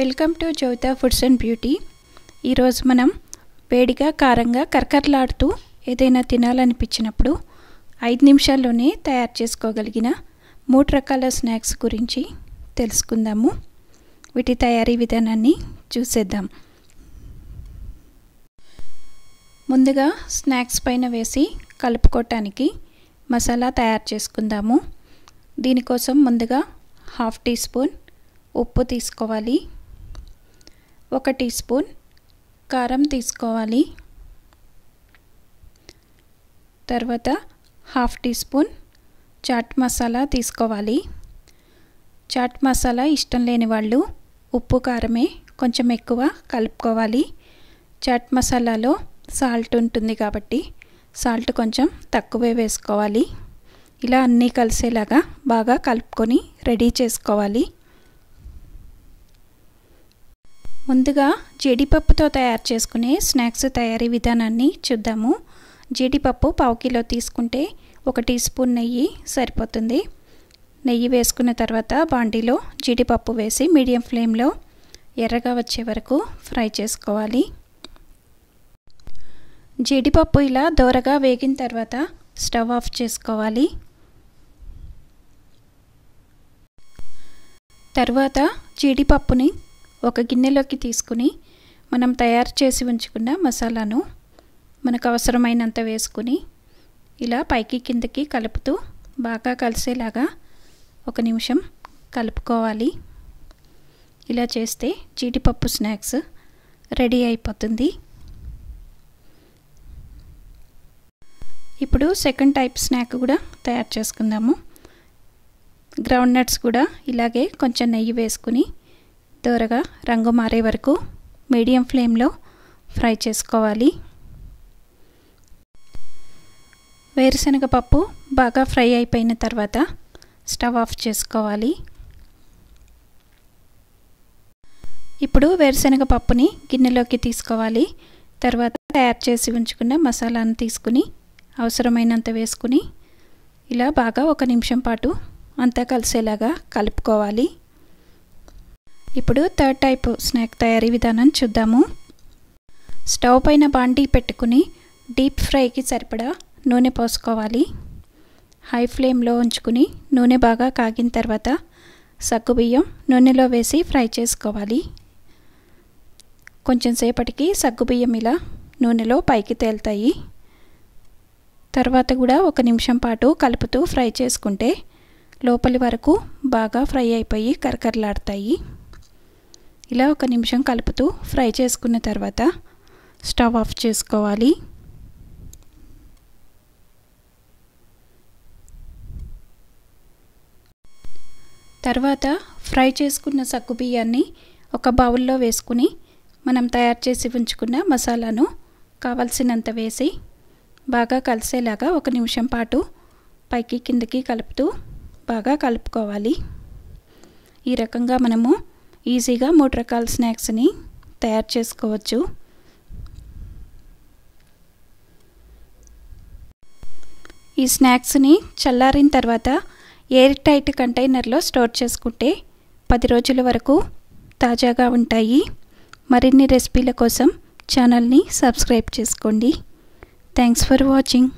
welcome to Javita foods and beauty ఈరోజు మనం వేడిగా కారంగా కరకరలాడుతూ ఏదైనా తినాలనిపించినప్పుడు ఐదు నిమిషాల్లోనే తయారు చేసుకోగలిగిన మూడు రకాల స్నాక్స్ గురించి తెలుసుకుందాము వీటి తయారీ విధానాన్ని చూసేద్దాం ముందుగా స్నాక్స్ పైన వేసి కలుపుకోవటానికి మసాలా తయారు చేసుకుందాము దీనికోసం ముందుగా హాఫ్ టీ స్పూన్ ఉప్పు తీసుకోవాలి ఒక టీ స్పూన్ కారం తీసుకోవాలి తర్వాత half teaspoon chaat masala తీసుకోవాలి చాట్ మసాలా ఇష్టం లేని వాళ్ళు ఉప్పు కారమే కొంచెం ఎక్కువ కలుపుకోవాలి చాట్ మసాలాలో సాల్ట్ ఉంటుంది కాబట్టి సాల్ట్ కొంచెం తక్కువే వేసుకోవాలి ఇలా అన్నీ కలిసేలాగా బాగా కలుపుకొని రెడీ చేసుకోవాలి ముందుగా జీడిపప్పుతో తయారు చేసుకునే స్నాక్స్ తయారీ విధానాన్ని చూద్దాము జీడిపప్పు పావు కిలో తీసుకుంటే ఒక టీ స్పూన్ నెయ్యి సరిపోతుంది నెయ్యి వేసుకున్న తర్వాత బాండీలో జీడిపప్పు వేసి మీడియం ఫ్లేమ్లో ఎర్రగా వచ్చే వరకు ఫ్రై చేసుకోవాలి జీడిపప్పు ఇలా దోరగా వేగిన తర్వాత స్టవ్ ఆఫ్ చేసుకోవాలి తరువాత జీడిపప్పుని ఒక గిన్నెలోకి తీసుకుని మనం తయారు చేసి ఉంచుకున్న మసాలాను మనకు అవసరమైనంత వేసుకుని ఇలా పైకి కిందకి కలుపుతూ బాగా కలిసేలాగా ఒక నిమిషం కలుపుకోవాలి ఇలా చేస్తే జీడిపప్పు స్నాక్స్ రెడీ అయిపోతుంది ఇప్పుడు సెకండ్ టైప్ స్నాక్ కూడా తయారు చేసుకుందాము గ్రౌండ్ నట్స్ కూడా ఇలాగే కొంచెం నెయ్యి వేసుకుని దోరగా రంగు మారే వరకు మీడియం ఫ్లేమ్లో ఫ్రై చేసుకోవాలి వేరుశనగ పప్పు బాగా ఫ్రై అయిపోయిన తర్వాత స్టవ్ ఆఫ్ చేసుకోవాలి ఇప్పుడు వేరుశనగ పప్పుని గిన్నెలోకి తీసుకోవాలి తర్వాత తయారు చేసి ఉంచుకున్న మసాలాను తీసుకుని అవసరమైనంత వేసుకుని ఇలా బాగా ఒక నిమిషం పాటు అంతా కలిసేలాగా కలుపుకోవాలి ఇప్పుడు థర్డ్ టైప్ స్నాక్ తయారీ విధానం చూద్దాము స్టవ్ పైన బాండీ పెట్టుకుని డీప్ ఫ్రైకి సరిపడా నూనె పోసుకోవాలి హై ఫ్లేమ్లో ఉంచుకుని నూనె బాగా కాగిన తర్వాత సగ్గుబియ్యం నూనెలో వేసి ఫ్రై చేసుకోవాలి కొంచెం సేపటికి సగ్గుబియ్యం ఇలా నూనెలో పైకి తేలుతాయి తర్వాత కూడా ఒక నిమిషం పాటు కలుపుతూ ఫ్రై చేసుకుంటే లోపలి వరకు బాగా ఫ్రై అయిపోయి కరకరలాడతాయి ఇలా ఒక నిమిషం కలుపుతూ ఫ్రై చేసుకున్న తర్వాత స్టవ్ ఆఫ్ చేసుకోవాలి తర్వాత ఫ్రై చేసుకున్న సగ్గు బియ్యాన్ని ఒక బౌల్లో వేసుకుని మనం తయారు చేసి ఉంచుకున్న మసాలాను కావలసినంత వేసి బాగా కలిసేలాగా ఒక నిమిషం పాటు పైకి కిందకి కలుపుతూ బాగా కలుపుకోవాలి ఈ రకంగా మనము ఈజీగా మూడు రకాల స్నాక్స్ని తయారు చేసుకోవచ్చు ఈ స్నాక్స్ని చల్లారిన తర్వాత ఎయిర్ టైట్ కంటైనర్లో స్టోర్ చేసుకుంటే పది రోజుల వరకు తాజాగా ఉంటాయి మరిన్ని రెసిపీల కోసం ఛానల్ని సబ్స్క్రైబ్ చేసుకోండి థ్యాంక్స్ ఫర్ వాచింగ్